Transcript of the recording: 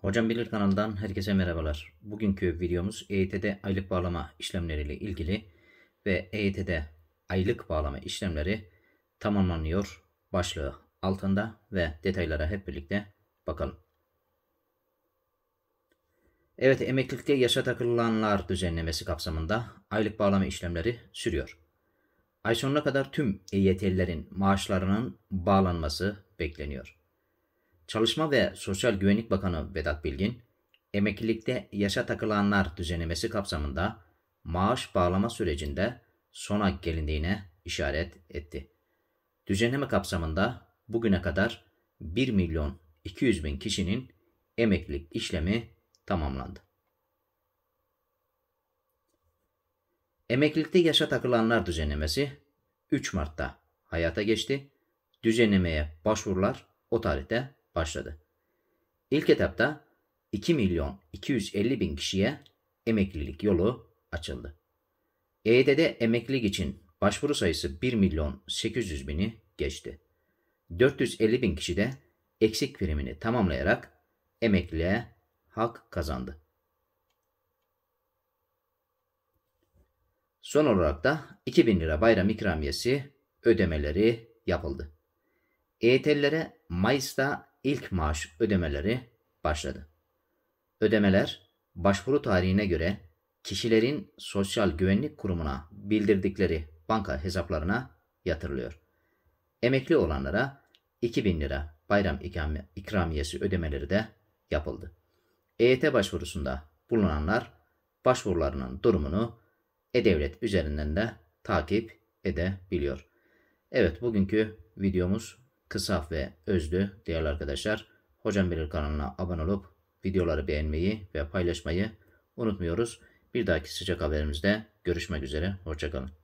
Hocam Bilir kanalından herkese merhabalar. Bugünkü videomuz EYT'de aylık bağlama işlemleriyle ilgili ve EYT'de aylık bağlama işlemleri tamamlanıyor başlığı altında ve detaylara hep birlikte bakalım. Evet emeklilikte yaşa takılanlar düzenlemesi kapsamında aylık bağlama işlemleri sürüyor. Ay sonuna kadar tüm EYT'lilerin maaşlarının bağlanması bekleniyor. Çalışma ve Sosyal Güvenlik Bakanı Vedat Bilgin, emeklilikte yaşa takılanlar düzenlemesi kapsamında maaş bağlama sürecinde sona gelindiğine işaret etti. Düzenleme kapsamında bugüne kadar 1 milyon 200 bin kişinin emeklilik işlemi tamamlandı. Emeklilikte yaşa takılanlar düzenlemesi 3 Mart'ta hayata geçti. Düzenlemeye başvurular o tarihte başladı. İlk etapta 2 milyon 250 bin kişiye emeklilik yolu açıldı. EYT'de e emeklilik için başvuru sayısı 1 milyon 800 bini geçti. 450 bin kişi de eksik primini tamamlayarak emekliliğe hak kazandı. Son olarak da 2000 lira bayram ikramiyesi ödemeleri yapıldı. EYT'lilere e Mayıs'ta ilk maaş ödemeleri başladı. Ödemeler başvuru tarihine göre kişilerin Sosyal Güvenlik Kurumu'na bildirdikleri banka hesaplarına yatırılıyor. Emekli olanlara 2000 lira bayram ikramiyesi ödemeleri de yapıldı. EYT başvurusunda bulunanlar başvurularının durumunu e-devlet üzerinden de takip edebiliyor. Evet bugünkü videomuz kısa ve özlü değerli arkadaşlar. Hocam Bilir kanalına abone olup videoları beğenmeyi ve paylaşmayı unutmuyoruz. Bir dahaki sıcak haberimizde görüşmek üzere. Hoşçakalın.